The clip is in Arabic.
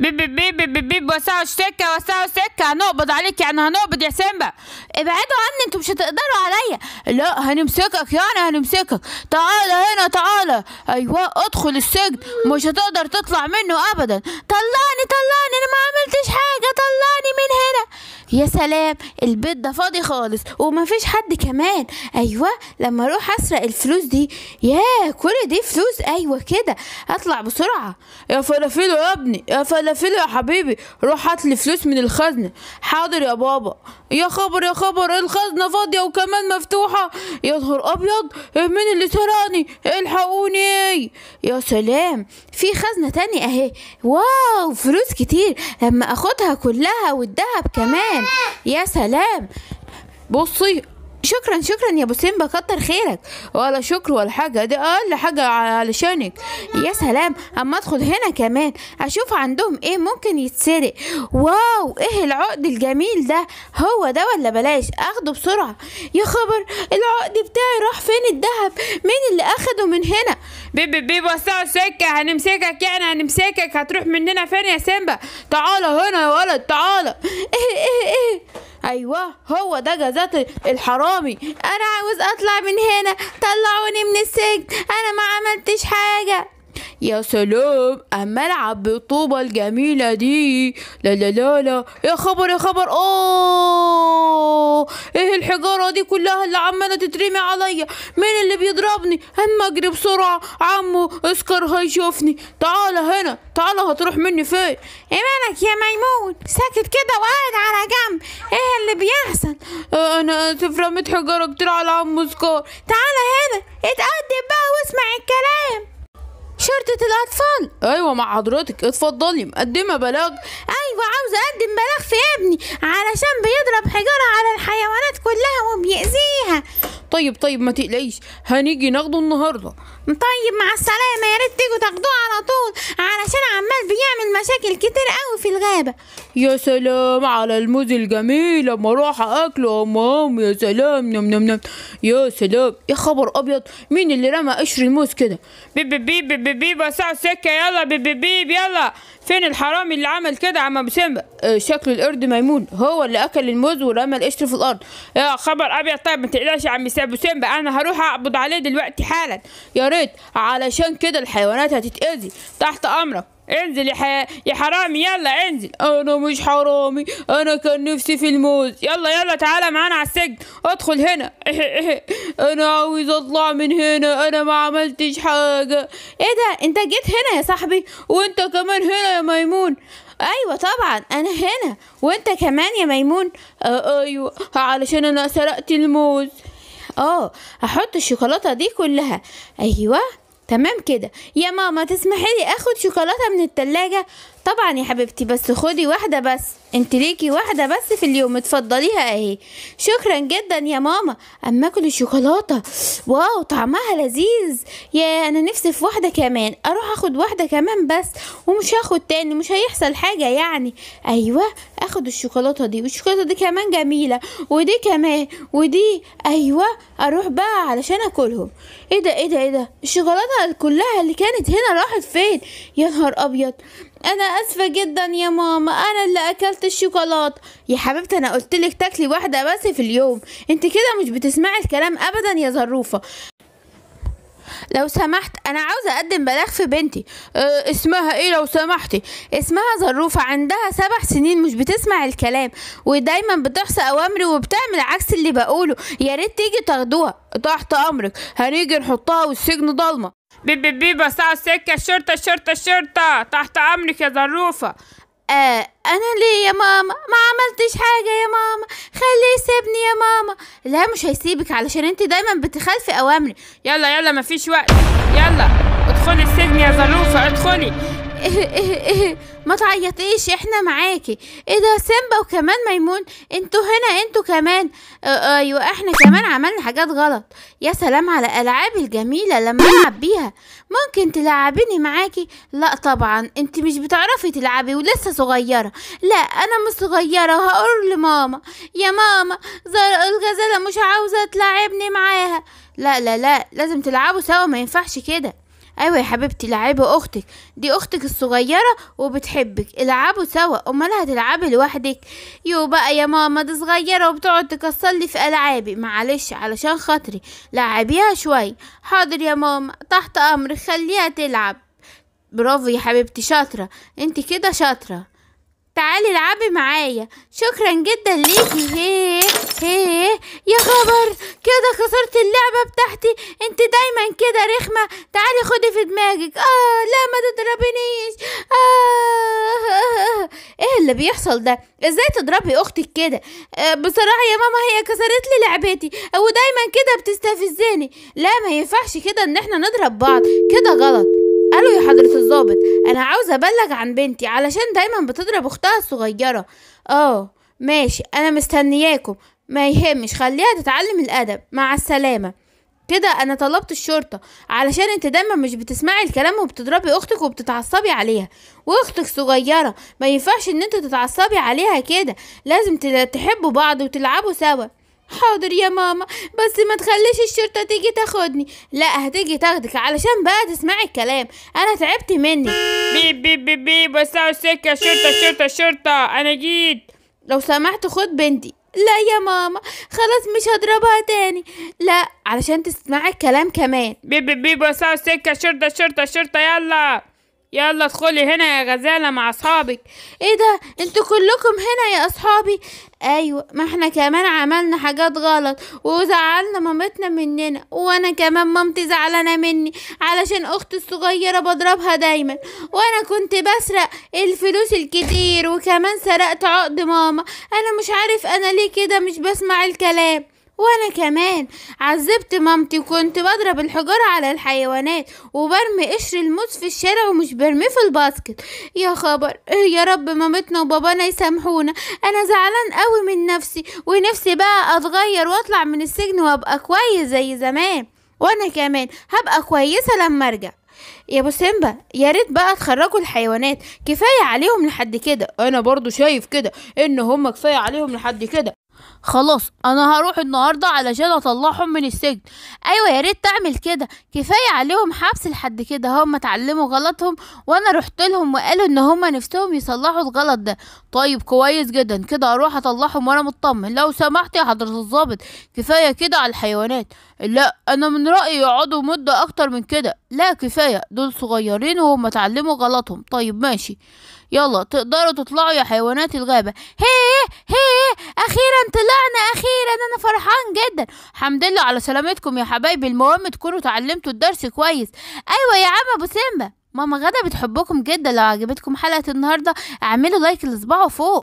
بيب بيب بيب بيب بيب وسعوا السكه وسعوا السكه هنقبض عليك يعني هنقبض يا سيمبا ابعدوا عني انتوا مش هتقدروا عليا لا هنمسكك يعني هنمسكك تعالى هنا تعالى ايوه ادخل السجن مش هتقدر تطلع منه ابدا طلع يا سلام البيت ده فاضي خالص ومفيش حد كمان ايوه لما اروح اسرق الفلوس دي ياه كل دي فلوس ايوه كده اطلع بسرعه يا فلافل يا ابني يا فلافل يا حبيبي روح هات لي فلوس من الخزنه حاضر يا بابا يا خبر يا خبر الخزنه فاضيه وكمان مفتوحه يا نهار ابيض مين اللي سرقني الحقوني يا سلام في خزنه تانية اهي واو فلوس كتير لما اخدها كلها والذهب كمان Aynen. Ya selam. Bol شكرا شكرا يا ابو سيمبا كتر خيرك ولا شكر ولا حاجة دي اقل حاجة علشانك يا سلام اما ادخل هنا كمان اشوف عندهم ايه ممكن يتسرق واو ايه العقد الجميل ده هو ده ولا بلاش اخده بسرعة يا خبر العقد بتاعي راح فين الذهب مين اللي اخده من هنا بيب بيب وسعوا السكة هنمسكك يعني هنمسكك هتروح مننا فين يا سيمبا تعالى هنا يا ولد تعالى ايه ايه ايه ايوه هو ده جزات الحرامي انا عاوز اطلع من هنا طلعوني من السجن انا ما عملتش حاجه يا سلام أما ألعب بالطوبة الجميلة دي لا لا لا لا يا خبر يا خبر اوه ايه الحجارة دي كلها اللي عمالة تترمي عليا مين اللي بيضربني اما اجري بسرعة عمو اسكر هيشوفني تعالى هنا تعالى هتروح مني فين ايه مالك يا ميمون ساكت كده وقاعد على جنب ايه اللي بيحصل اه انا اسف رميت حجارة كتير على عمو إسكار تعالى هنا اتقدم بقى واسمع الكلام شرطة الأطفال أيوة مع حضرتك اتفضلي مقدمة بلاغ أيوة عاوزة أقدم بلاغ في ابني علشان بيضرب حجارة على الحيوانات كلها وبيأذيها طيب طيب ما تقلقيش هنيجي ناخده النهاردة طيب مع السلامة يا ريت تيجوا تاخدوه على طول علشان عمال بيعمل مشاكل كتير قوي في الغابة يا سلام على الموز الجميل اما اروح اكله يا مام يا سلام نم نم نم يا سلام يا خبر ابيض مين اللي رمى قشر الموز كده بيب بيب بيب بيب بيب وسع السكة يلا بيب بيب يلا فين الحرامي اللي عمل كده عم ابو سيمبا آه، شكل القرد ميمون هو اللي اكل الموز ورمى القشر في الارض يا خبر ابيض طيب ما تقلقش يا عم سيبو سيمبا انا هروح اقبض عليه دلوقتي حالا يا ريت علشان كده الحيوانات هتتأذي تحت أمرك انزل يا, حي... يا حرامي يلا انزل انا مش حرامي انا كان نفسي في الموز يلا يلا تعالى معانا على السجن ادخل هنا انا عاوز اطلع من هنا انا ما عملتش حاجه ايه ده انت جيت هنا يا صاحبي وانت كمان هنا يا ميمون ايوه طبعا انا هنا وانت كمان يا ميمون آه ايوه علشان انا سرقت الموز اه هحط الشوكولاته دي كلها ايوه تمام كده يا ماما تسمحي لي اخد شوكولاته من التلاجة طبعا يا حبيبتي بس خدي واحدة بس انت ليكي واحدة بس في اليوم اتفضليها اهي شكرا جدا يا ماما اما اكل الشوكولاتة واو طعمها لذيذ يا انا نفسي في واحدة كمان اروح اخد واحدة كمان بس ومش هاخد تاني مش هيحصل حاجة يعني ايوه اخد الشوكولاتة دي والشوكولاتة دي كمان جميلة ودي كمان ودي ايوه اروح بقى علشان اكلهم ايه ده ايه ده ايه ده الشوكولاتة كلها اللي كانت هنا راحت فين يا نهار ابيض انا اسفه جدا يا ماما انا اللي اكلت الشوكولاته يا حبيبتي انا قلت لك تاكلي واحده بس في اليوم انت كده مش بتسمعي الكلام ابدا يا ظروفه لو سمحت انا عاوزه اقدم بلاغ في بنتي أه اسمها ايه لو سمحتي اسمها ظروفه عندها سبع سنين مش بتسمع الكلام ودايما بتحصى اوامري وبتعمل عكس اللي بقوله يا ريت تيجي تاخدوها تحت امرك هنيجي نحطها والسجن ضلمه بيب بيب بيب على السكة الشرطة الشرطة الشرطة تحت أمرك يا ظروفة آه أنا ليه يا ماما ما عملتش حاجة يا ماما خليه يسيبني يا ماما لا مش هيسيبك علشان انت دايما بتخالفي أوامري يلا يلا مفيش وقت يلا ادخلي السجن يا ظروفة ادخلي إيه، إيه، إيه. ما تعيطيش احنا معاكي ايه ده سيمبا وكمان ميمون انتوا هنا انتوا كمان اه ايوه احنا كمان عملنا حاجات غلط يا سلام على العابي الجميله لما العب بيها ممكن تلعبيني معاكي لا طبعا انت مش بتعرفي تلعبي ولسه صغيره لا انا مش صغيره وهقول لماما يا ماما الغزاله مش عاوزه تلعبني معاها لا لا لا لازم تلعبوا سوا ما ينفعش كده ايوه يا حبيبتي لعبي اختك دي اختك الصغيره وبتحبك العبوا سوا امال هتلعبي لوحدك يو بقى يا ماما دي صغيره وبتقعد تكسلي في العابي معلش علشان خاطري لعبيها شويه حاضر يا ماما تحت امرك خليها تلعب برافو يا حبيبتي شاطره انت كده شاطره تعالي العبي معايا شكرا جدا ليكي هي هي يا خبر كده كسرت اللعبة بتاعتي انت دايما كده رخمة تعالي خدي في دماغك اه لا ما تضربينيش آه, آه, آه, ايه اللي بيحصل ده ازاي تضربي اختك كده آه بصراحة يا ماما هي كسرت لي لعبتي ودايما كده بتستفزني لا ما ينفعش كده ان احنا نضرب بعض كده غلط قالوا يا حضرة الظابط أنا عاوز أبلغ عن بنتي علشان دايما بتضرب أختها الصغيرة آه ماشي أنا مستنياكم ما يهمش خليها تتعلم الأدب مع السلامة كده أنا طلبت الشرطة علشان أنت دايما مش بتسمعي الكلام وبتضربي أختك وبتتعصبي عليها وأختك صغيرة ما ينفعش إن أنت تتعصبي عليها كده لازم تحبوا بعض وتلعبوا سوا حاضر يا ماما بس ما تخليش الشرطة تيجي تاخدني لا هتيجي تاخدك علشان بقى تسمعي الكلام انا تعبت منك بيب بيب بيب بيب وسعوا السكة الشرطة الشرطة الشرطة انا جيت لو سمحت خد بنتي لا يا ماما خلاص مش هضربها تاني لا علشان تسمعي الكلام كمان بيب بيب بيب وسعوا السكة الشرطة الشرطة الشرطة يلا يلا ادخلي هنا يا غزالة مع أصحابك ايه ده انتوا كلكم هنا يا أصحابي ايوه ما احنا كمان عملنا حاجات غلط وزعلنا مامتنا مننا وانا كمان مامتي زعلانة مني علشان اختي الصغيرة بضربها دايما وانا كنت بسرق الفلوس الكتير وكمان سرقت عقد ماما انا مش عارف انا ليه كده مش بسمع الكلام وانا كمان عذبت مامتي كنت بضرب الحجارة على الحيوانات وبرمي قشر الموز في الشارع ومش برميه في الباسكت يا خبر يا رب مامتنا وبابانا يسامحونا انا زعلان قوي من نفسي ونفسي بقى اتغير واطلع من السجن وابقى كويس زي زمان وانا كمان هبقى كويسة لما ارجع يا ابو سيمبا يا ريت بقى تخرجوا الحيوانات كفايه عليهم لحد كده انا برضو شايف كده ان هم كفايه عليهم لحد كده خلاص انا هروح النهارده علشان اطلعهم من السجن ايوه يا ريت تعمل كده كفايه عليهم حبس لحد كده هما اتعلموا غلطهم وانا رحت لهم وقالوا ان هما نفسهم يصلحوا الغلط ده طيب كويس جدا كده اروح اطلعهم وانا مطمن لو سمحت يا حضره الظابط كفايه كده على الحيوانات لا انا من رايي يقعدوا مده اكتر من كده لا كفايه دول صغيرين وهم اتعلموا غلطهم طيب ماشي يلا تقدروا تطلعوا يا حيوانات الغابة هي هي أخيرا طلعنا أخيرا أنا فرحان جدا الحمد لله على سلامتكم يا حبايبي المهم تكونوا اتعلمتوا الدرس كويس أيوة يا عم أبو سيمبا ماما غدا بتحبكم جدا لو عجبتكم حلقة النهاردة اعملوا لايك لصباعه فوق